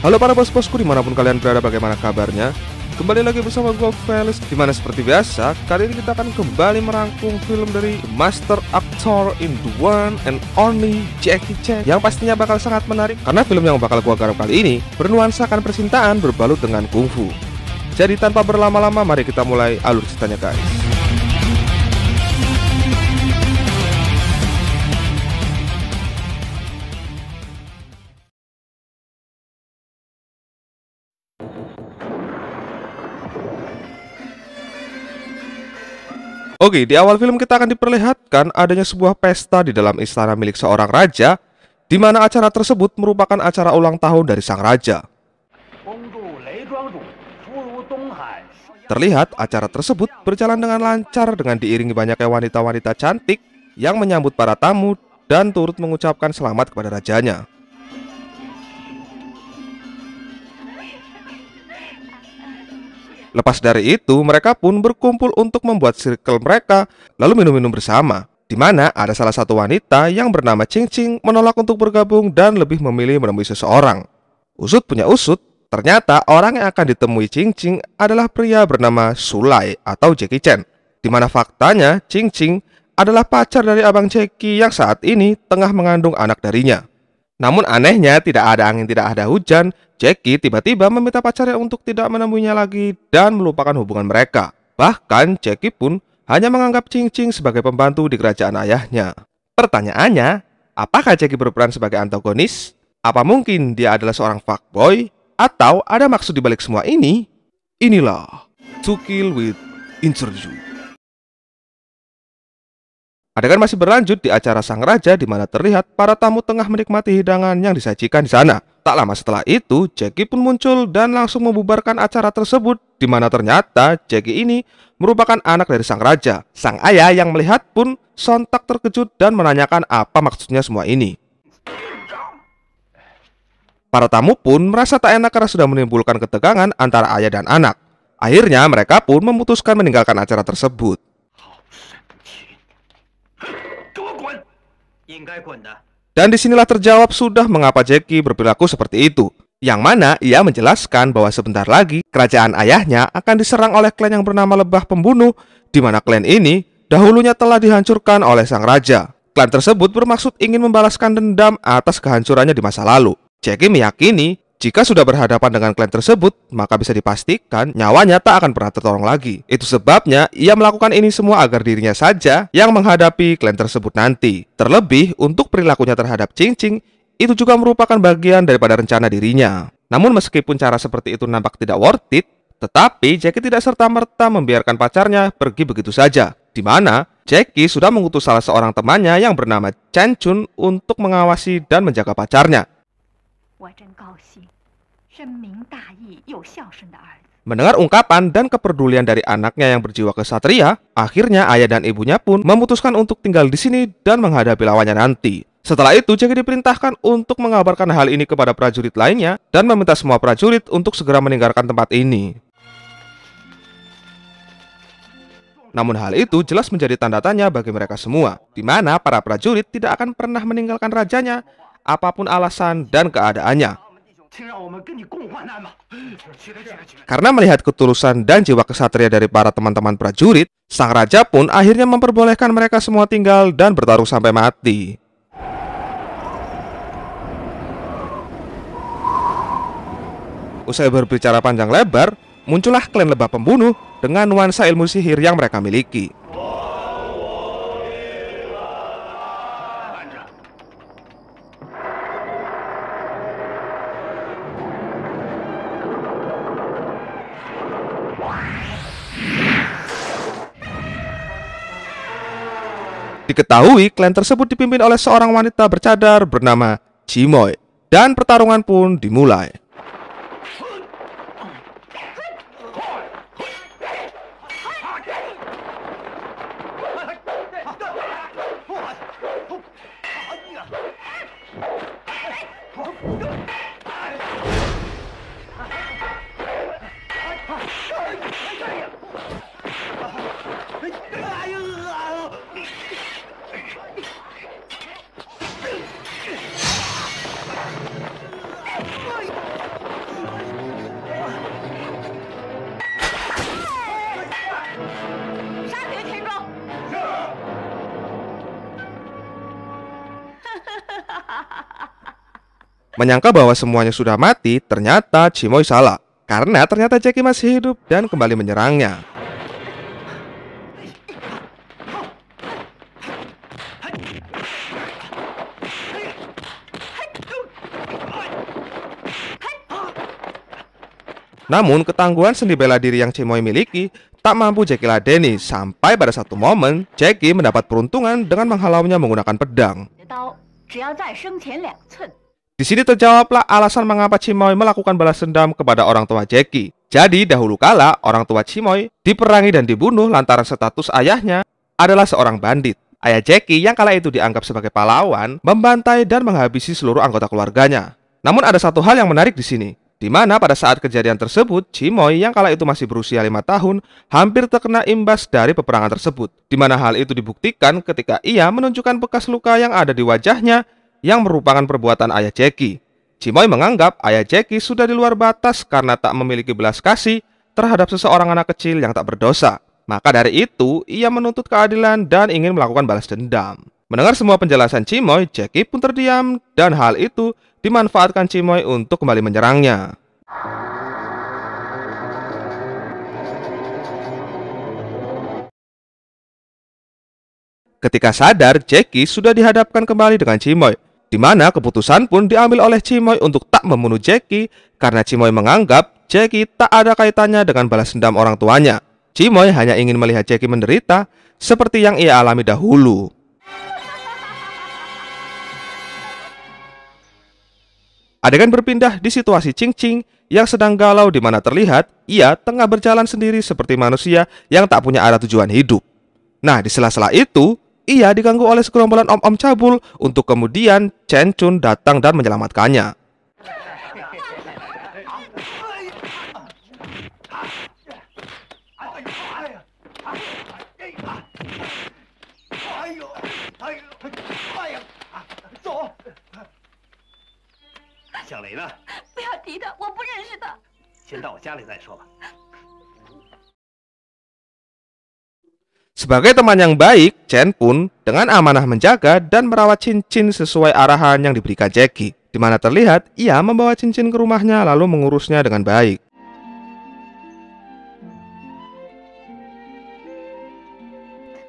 Halo para bos-bosku dimanapun kalian berada bagaimana kabarnya Kembali lagi bersama gue Felix Dimana seperti biasa Kali ini kita akan kembali merangkum film dari Master Actor in the One and Only Jackie Chan Yang pastinya bakal sangat menarik Karena film yang bakal gue garap kali ini bernuansa Bernuansakan persintaan berbalut dengan kungfu Jadi tanpa berlama-lama mari kita mulai alur ceritanya guys Oke, di awal film kita akan diperlihatkan adanya sebuah pesta di dalam istana milik seorang raja, di mana acara tersebut merupakan acara ulang tahun dari sang raja. Terlihat acara tersebut berjalan dengan lancar dengan diiringi banyak wanita-wanita cantik yang menyambut para tamu dan turut mengucapkan selamat kepada rajanya. Lepas dari itu, mereka pun berkumpul untuk membuat circle mereka, lalu minum-minum bersama. Di mana ada salah satu wanita yang bernama Ching Ching menolak untuk bergabung dan lebih memilih menemui seseorang. Usut punya usut, ternyata orang yang akan ditemui Ching Ching adalah pria bernama Sulai atau Jackie Chan. Di mana faktanya Ching Ching adalah pacar dari abang Jackie yang saat ini tengah mengandung anak darinya. Namun anehnya tidak ada angin tidak ada hujan, Jackie tiba-tiba meminta pacarnya untuk tidak menemuinya lagi dan melupakan hubungan mereka. Bahkan Jackie pun hanya menganggap Ching Ching sebagai pembantu di kerajaan ayahnya. Pertanyaannya, apakah Jackie berperan sebagai antagonis? Apa mungkin dia adalah seorang fuckboy? Atau ada maksud dibalik semua ini? Inilah To Kill with Interview. Adegan masih berlanjut di acara sang raja di mana terlihat para tamu tengah menikmati hidangan yang disajikan di sana. Tak lama setelah itu, Jackie pun muncul dan langsung membubarkan acara tersebut di mana ternyata Jackie ini merupakan anak dari sang raja. Sang ayah yang melihat pun sontak terkejut dan menanyakan apa maksudnya semua ini. Para tamu pun merasa tak enak karena sudah menimbulkan ketegangan antara ayah dan anak. Akhirnya mereka pun memutuskan meninggalkan acara tersebut. Dan disinilah terjawab sudah mengapa Jackie berperilaku seperti itu. Yang mana ia menjelaskan bahwa sebentar lagi kerajaan ayahnya akan diserang oleh klan yang bernama Lebah Pembunuh, di mana klan ini dahulunya telah dihancurkan oleh sang raja. Klan tersebut bermaksud ingin membalaskan dendam atas kehancurannya di masa lalu. Jackie meyakini jika sudah berhadapan dengan klan tersebut, maka bisa dipastikan nyawanya tak akan pernah tertolong lagi. Itu sebabnya ia melakukan ini semua agar dirinya saja yang menghadapi klan tersebut nanti. Terlebih, untuk perilakunya terhadap Ching, itu juga merupakan bagian daripada rencana dirinya. Namun meskipun cara seperti itu nampak tidak worth it, tetapi Jackie tidak serta-merta membiarkan pacarnya pergi begitu saja. Di mana Jackie sudah mengutus salah seorang temannya yang bernama Chan Chun untuk mengawasi dan menjaga pacarnya. Mendengar ungkapan dan kepedulian dari anaknya yang berjiwa kesatria, akhirnya ayah dan ibunya pun memutuskan untuk tinggal di sini dan menghadapi lawannya nanti. Setelah itu, Jackie diperintahkan untuk mengabarkan hal ini kepada prajurit lainnya dan meminta semua prajurit untuk segera meninggalkan tempat ini. Namun hal itu jelas menjadi tanda tanya bagi mereka semua, di mana para prajurit tidak akan pernah meninggalkan rajanya apapun alasan dan keadaannya. Karena melihat ketulusan dan jiwa kesatria dari para teman-teman prajurit, sang raja pun akhirnya memperbolehkan mereka semua tinggal dan bertarung sampai mati. Usai berbicara panjang lebar, muncullah klan lebah pembunuh dengan nuansa ilmu sihir yang mereka miliki. Diketahui klan tersebut dipimpin oleh seorang wanita bercadar bernama Jimoy dan pertarungan pun dimulai. Menyangka bahwa semuanya sudah mati, ternyata Chimoy salah. Karena ternyata Jackie masih hidup dan kembali menyerangnya. Namun, ketangguhan seni bela diri yang Cimoy miliki tak mampu Jackie ladeni sampai pada satu momen Jackie mendapat peruntungan dengan menghalaunya menggunakan pedang. Di sini terjawablah alasan mengapa Cimoy melakukan balas dendam kepada orang tua Jackie. Jadi dahulu kala orang tua Cimoy diperangi dan dibunuh lantaran status ayahnya adalah seorang bandit. Ayah Jackie yang kala itu dianggap sebagai pahlawan membantai dan menghabisi seluruh anggota keluarganya. Namun ada satu hal yang menarik di sini, di mana pada saat kejadian tersebut, Cimoy yang kala itu masih berusia lima tahun hampir terkena imbas dari peperangan tersebut, di mana hal itu dibuktikan ketika ia menunjukkan bekas luka yang ada di wajahnya yang merupakan perbuatan ayah Jackie. Cimoy menganggap ayah Jackie sudah di luar batas karena tak memiliki belas kasih terhadap seseorang anak kecil yang tak berdosa. Maka dari itu, ia menuntut keadilan dan ingin melakukan balas dendam. Mendengar semua penjelasan Cimoy, Jackie pun terdiam dan hal itu dimanfaatkan Cimoy untuk kembali menyerangnya. Ketika sadar, Jackie sudah dihadapkan kembali dengan Cimoy di mana keputusan pun diambil oleh Cimoy untuk tak membunuh Jackie karena Cimoy menganggap Jackie tak ada kaitannya dengan balas dendam orang tuanya. Cimoy hanya ingin melihat Jackie menderita seperti yang ia alami dahulu. Adegan berpindah di situasi Ching Ching yang sedang galau di mana terlihat ia tengah berjalan sendiri seperti manusia yang tak punya arah tujuan hidup. Nah, di sela-sela itu, ia diganggu oleh sekelompokan om-om cabul untuk kemudian Chen Chun datang dan menyelamatkannya. Xiang Sebagai teman yang baik, Chen pun dengan amanah menjaga dan merawat cincin sesuai arahan yang diberikan Jackie, di mana terlihat ia membawa cincin ke rumahnya lalu mengurusnya dengan baik.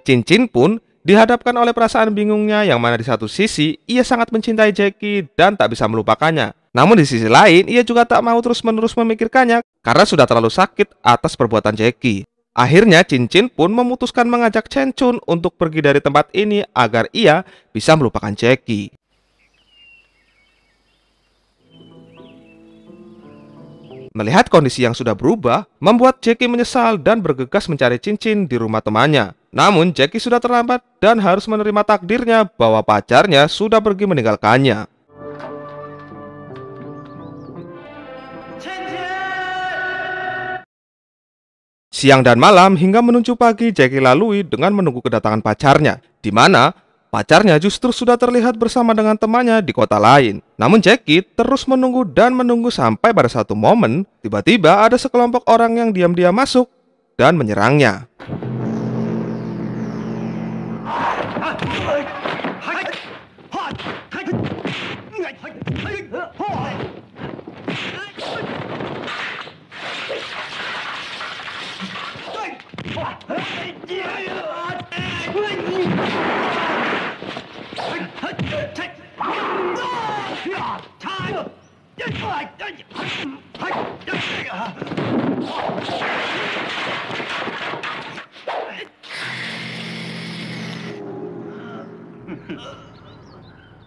Cincin pun dihadapkan oleh perasaan bingungnya yang mana di satu sisi ia sangat mencintai Jackie dan tak bisa melupakannya. Namun di sisi lain ia juga tak mau terus-menerus memikirkannya karena sudah terlalu sakit atas perbuatan Jackie. Akhirnya Cincin pun memutuskan mengajak Chen Chun untuk pergi dari tempat ini agar ia bisa melupakan Jackie. Melihat kondisi yang sudah berubah, membuat Jackie menyesal dan bergegas mencari cincin di rumah temannya. Namun Jackie sudah terlambat dan harus menerima takdirnya bahwa pacarnya sudah pergi meninggalkannya. Siang dan malam hingga menuju pagi Jackie lalui dengan menunggu kedatangan pacarnya, di mana pacarnya justru sudah terlihat bersama dengan temannya di kota lain. Namun Jackie terus menunggu dan menunggu sampai pada satu momen, tiba-tiba ada sekelompok orang yang diam-diam masuk dan menyerangnya.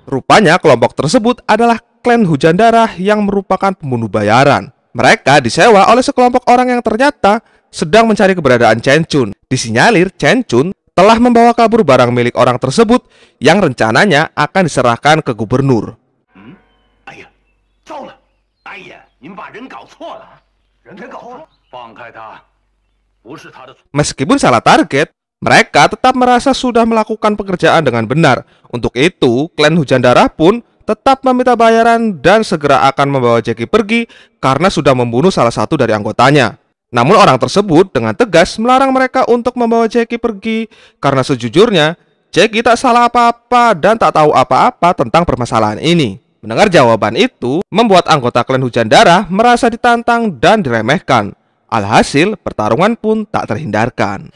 Rupanya kelompok tersebut adalah klan hujan darah yang merupakan pembunuh bayaran. Mereka disewa oleh sekelompok orang yang ternyata sedang mencari keberadaan Chen Chun. Disinyalir Chen Chun telah membawa kabur barang milik orang tersebut yang rencananya akan diserahkan ke gubernur. Hmm? Meskipun salah target, mereka tetap merasa sudah melakukan pekerjaan dengan benar. Untuk itu, klan Hujan Darah pun tetap meminta bayaran dan segera akan membawa Jackie pergi karena sudah membunuh salah satu dari anggotanya. Namun orang tersebut dengan tegas melarang mereka untuk membawa Jackie pergi karena sejujurnya Jackie tak salah apa-apa dan tak tahu apa-apa tentang permasalahan ini. Mendengar jawaban itu, membuat anggota klan hujan darah merasa ditantang dan diremehkan. Alhasil, pertarungan pun tak terhindarkan.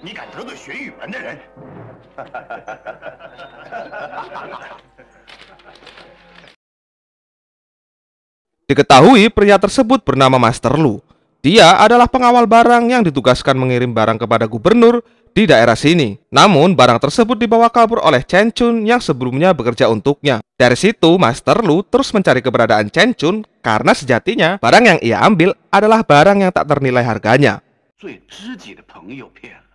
Diketahui pria tersebut bernama Master Lu. Dia adalah pengawal barang yang ditugaskan mengirim barang kepada gubernur di daerah sini. Namun, barang tersebut dibawa kabur oleh Chen Chun yang sebelumnya bekerja untuknya. Dari situ, Master Lu terus mencari keberadaan Chen Chun karena sejatinya barang yang ia ambil adalah barang yang tak ternilai harganya. 最知己的朋友骗了。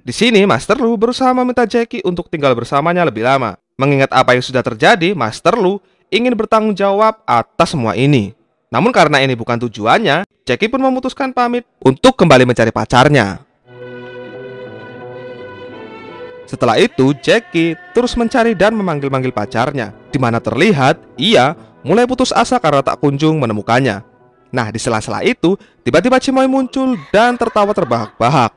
di sini, Master Lu berusaha meminta Jackie untuk tinggal bersamanya lebih lama. Mengingat apa yang sudah terjadi, Master Lu ingin bertanggung jawab atas semua ini. Namun karena ini bukan tujuannya, Jackie pun memutuskan pamit untuk kembali mencari pacarnya. Setelah itu, Jackie terus mencari dan memanggil-manggil pacarnya, di mana terlihat ia mulai putus asa karena tak kunjung menemukannya. Nah, di sela-sela itu, tiba-tiba Cimoy muncul dan tertawa terbahak-bahak.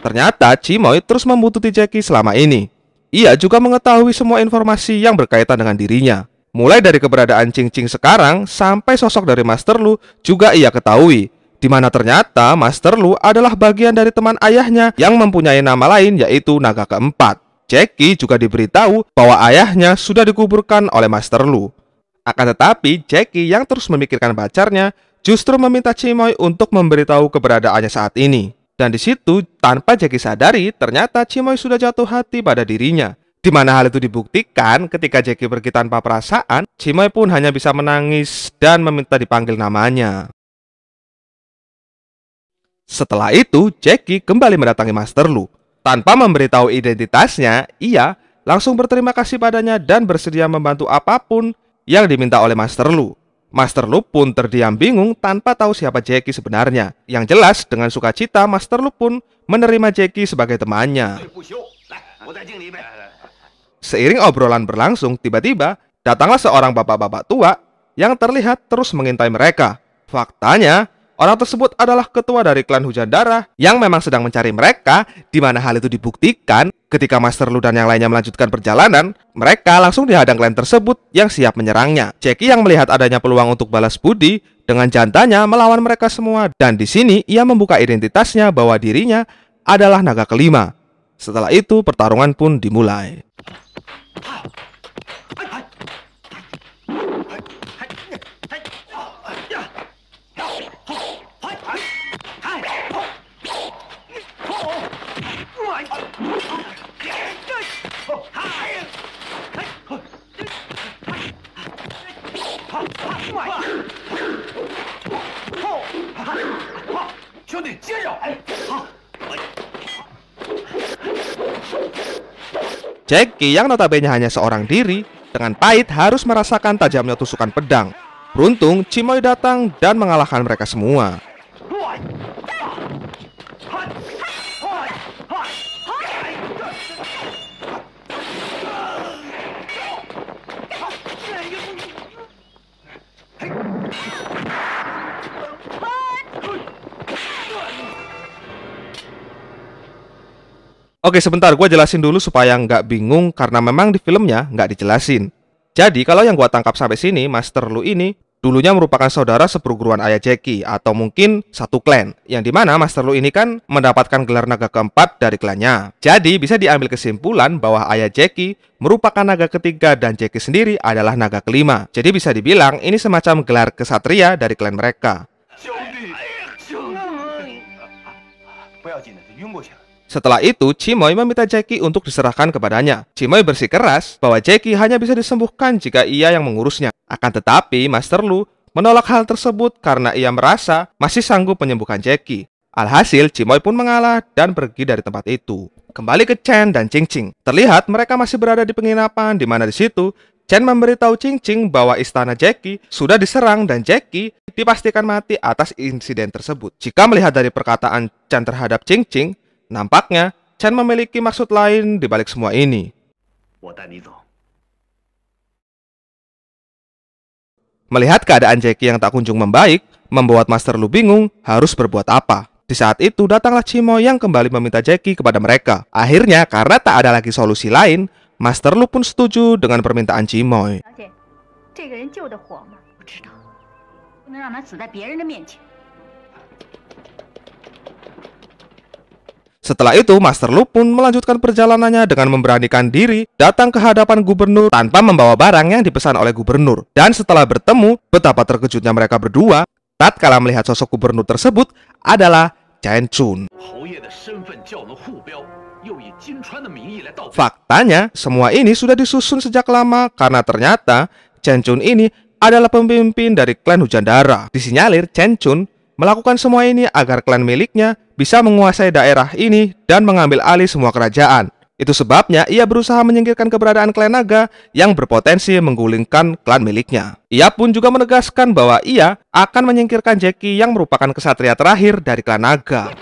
Ternyata Cimoy terus membututi Jackie selama ini. Ia juga mengetahui semua informasi yang berkaitan dengan dirinya. Mulai dari keberadaan Cing Cing sekarang sampai sosok dari Master Lu juga ia ketahui. Di mana ternyata Master Lu adalah bagian dari teman ayahnya yang mempunyai nama lain yaitu Naga keempat. Jackie juga diberitahu bahwa ayahnya sudah dikuburkan oleh Master Lu. Akan tetapi, Jackie yang terus memikirkan pacarnya justru meminta Cimoy untuk memberitahu keberadaannya saat ini. Dan di situ, tanpa Jackie sadari, ternyata Cimoy sudah jatuh hati pada dirinya. Di mana hal itu dibuktikan ketika Jackie pergi tanpa perasaan, Cimoy pun hanya bisa menangis dan meminta dipanggil namanya. Setelah itu, Jackie kembali mendatangi Master Lu. Tanpa memberitahu identitasnya, ia langsung berterima kasih padanya dan bersedia membantu apapun yang diminta oleh Master Lu. Master Loop pun terdiam bingung tanpa tahu siapa Jackie sebenarnya. Yang jelas, dengan sukacita Master Loop pun menerima Jackie sebagai temannya. Seiring obrolan berlangsung, tiba-tiba datanglah seorang bapak-bapak tua yang terlihat terus mengintai mereka. Faktanya, Orang tersebut adalah ketua dari klan Hujan Darah yang memang sedang mencari mereka, di mana hal itu dibuktikan ketika Master Lu dan yang lainnya melanjutkan perjalanan, mereka langsung dihadang klan tersebut yang siap menyerangnya. Jackie yang melihat adanya peluang untuk balas budi dengan jantannya melawan mereka semua dan di sini ia membuka identitasnya bahwa dirinya adalah naga kelima. Setelah itu pertarungan pun dimulai. 快！后，兄弟接着！哎，好。Jackie yang notabene hanya seorang diri, dengan pahit harus merasakan tajamnya tusukan pedang. Beruntung, Cimoy datang dan mengalahkan mereka semua. Oke sebentar, gue jelasin dulu supaya nggak bingung karena memang di filmnya nggak dijelasin. Jadi kalau yang gue tangkap sampai sini, Master Lu ini dulunya merupakan saudara seperguruan ayah Jackie atau mungkin satu klan yang dimana Master Lu ini kan mendapatkan gelar naga keempat dari klannya. Jadi bisa diambil kesimpulan bahwa ayah Jackie merupakan naga ketiga dan Jackie sendiri adalah naga kelima. Jadi bisa dibilang ini semacam gelar kesatria dari klan mereka. Setelah itu, Chimoy meminta Jackie untuk diserahkan kepadanya. Chimoy bersikeras bahwa Jackie hanya bisa disembuhkan jika ia yang mengurusnya. Akan tetapi, Master Lu menolak hal tersebut karena ia merasa masih sanggup menyembuhkan Jackie. Alhasil, Chimoy pun mengalah dan pergi dari tempat itu. Kembali ke Chen dan Ching Ching. Terlihat mereka masih berada di penginapan di mana di situ Chen memberitahu Ching Ching bahwa istana Jackie sudah diserang dan Jackie dipastikan mati atas insiden tersebut. Jika melihat dari perkataan Chen terhadap Ching Ching, Nampaknya, Chen memiliki maksud lain di balik semua ini. Melihat keadaan Jackie yang tak kunjung membaik, membuat Master Lu bingung harus berbuat apa. Di saat itu datanglah Cimo yang kembali meminta Jackie kepada mereka. Akhirnya karena tak ada lagi solusi lain, Master Lu pun setuju dengan permintaan Cimo. Okay. Setelah itu, Master Lu pun melanjutkan perjalanannya dengan memberanikan diri datang ke hadapan gubernur tanpa membawa barang yang dipesan oleh gubernur. Dan setelah bertemu, betapa terkejutnya mereka berdua tatkala melihat sosok gubernur tersebut adalah Chen Chun. Faktanya, semua ini sudah disusun sejak lama karena ternyata Chen Chun ini adalah pemimpin dari klan Hujan Darah. Disinyalir Chen Chun melakukan semua ini agar klan miliknya bisa menguasai daerah ini dan mengambil alih semua kerajaan. Itu sebabnya ia berusaha menyingkirkan keberadaan klan naga yang berpotensi menggulingkan klan miliknya. Ia pun juga menegaskan bahwa ia akan menyingkirkan Jackie yang merupakan kesatria terakhir dari klan naga.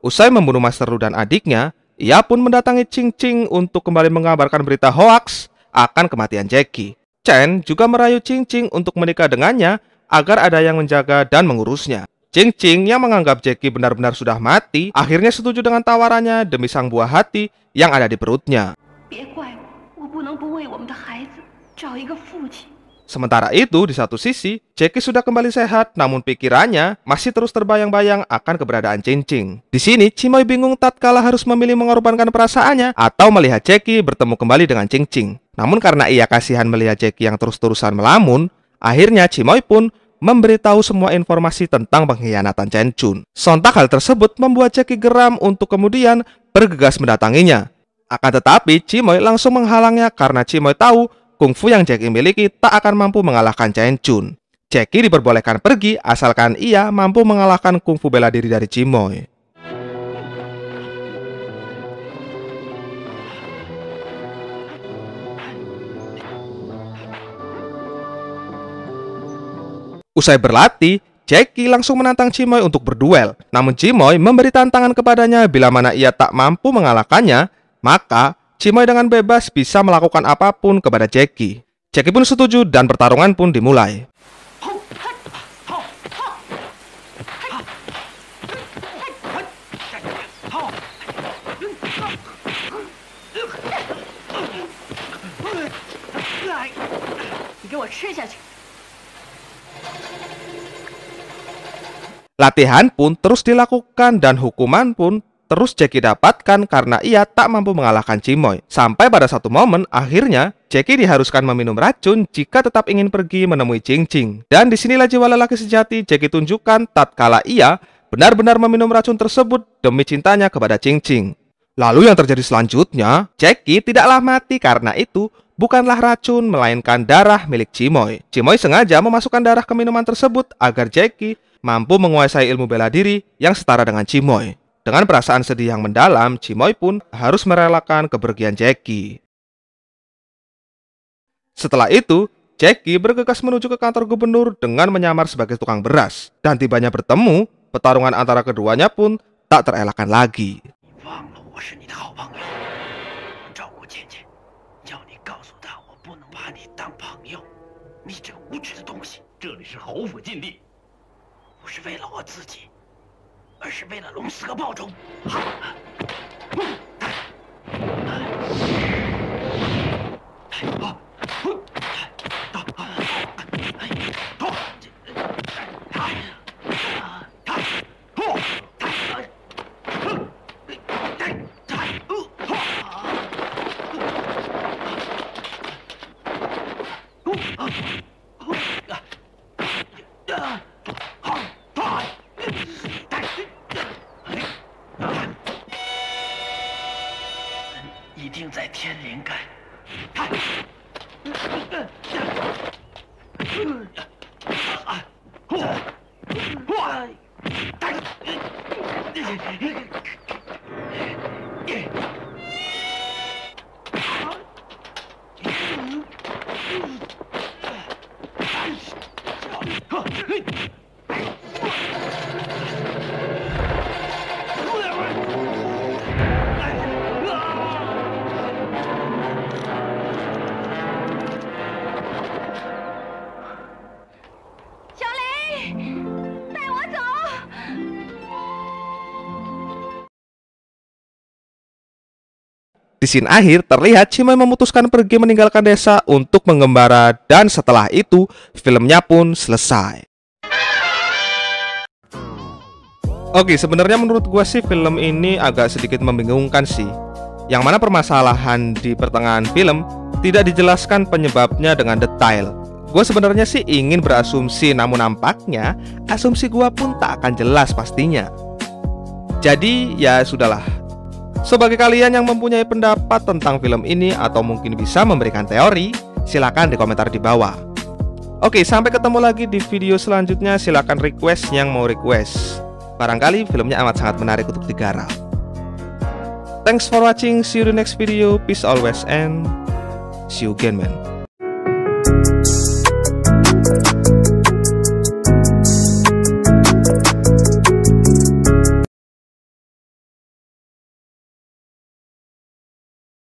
Usai membunuh Master Lu dan adiknya, ia pun mendatangi Ching Ching untuk kembali mengabarkan berita hoax akan kematian Jackie. Chen juga merayu Ching Ching untuk menikah dengannya agar ada yang menjaga dan mengurusnya. Ching Ching yang menganggap Jackie benar-benar sudah mati, akhirnya setuju dengan tawarannya demi sang buah hati yang ada di perutnya. Sementara itu, di satu sisi, Jackie sudah kembali sehat, namun pikirannya masih terus terbayang-bayang akan keberadaan Cincing. Di sini, Cimoy bingung tatkala harus memilih mengorbankan perasaannya atau melihat Jackie bertemu kembali dengan Cincing. Namun karena ia kasihan melihat Jackie yang terus-terusan melamun, akhirnya Cimoy pun memberitahu semua informasi tentang pengkhianatan Chen Chun. Sontak hal tersebut membuat Jackie geram untuk kemudian bergegas mendatanginya. Akan tetapi, Cimoy langsung menghalangnya karena Cimoy tahu kungfu yang Jackie miliki tak akan mampu mengalahkan Chen Chun. Jackie diperbolehkan pergi asalkan ia mampu mengalahkan kungfu bela diri dari Cimoy. Usai berlatih, Jackie langsung menantang Cimoy untuk berduel. Namun Cimoy memberi tantangan kepadanya bila mana ia tak mampu mengalahkannya, maka Cimoy dengan bebas bisa melakukan apapun kepada Jackie. Jackie pun setuju dan pertarungan pun dimulai. Latihan pun terus dilakukan dan hukuman pun Terus Jackie dapatkan karena ia tak mampu mengalahkan Cimoy. Sampai pada satu momen, akhirnya Jackie diharuskan meminum racun jika tetap ingin pergi menemui Cing Cing. Dan disinilah jiwa lelaki sejati Jackie tunjukkan tatkala ia benar-benar meminum racun tersebut demi cintanya kepada Cing Cing. Lalu yang terjadi selanjutnya, Jackie tidaklah mati karena itu bukanlah racun, melainkan darah milik Cimoy. Cimoy sengaja memasukkan darah ke minuman tersebut agar Jackie mampu menguasai ilmu bela diri yang setara dengan Cimoy. Dengan perasaan sedih yang mendalam, Cimoy pun harus merelakan kepergian Jackie. Setelah itu, Jackie bergegas menuju ke kantor gubernur dengan menyamar sebagai tukang beras. Dan tibanya bertemu, pertarungan antara keduanya pun tak terelakkan lagi. Ini 而是为了龙四哥报仇。好。Di scene akhir, terlihat Cimai memutuskan pergi meninggalkan desa untuk mengembara dan setelah itu, filmnya pun selesai. Oke, okay, sebenarnya menurut gue sih film ini agak sedikit membingungkan sih. Yang mana permasalahan di pertengahan film tidak dijelaskan penyebabnya dengan detail. Gue sebenarnya sih ingin berasumsi, namun nampaknya asumsi gue pun tak akan jelas pastinya. Jadi ya sudahlah. Sebagai kalian yang mempunyai pendapat tentang film ini atau mungkin bisa memberikan teori, silakan di komentar di bawah. Oke, sampai ketemu lagi di video selanjutnya. Silakan request yang mau request. Barangkali filmnya amat sangat menarik untuk digarap. Thanks for watching. See you the next video. Peace always and see you again, man. thank you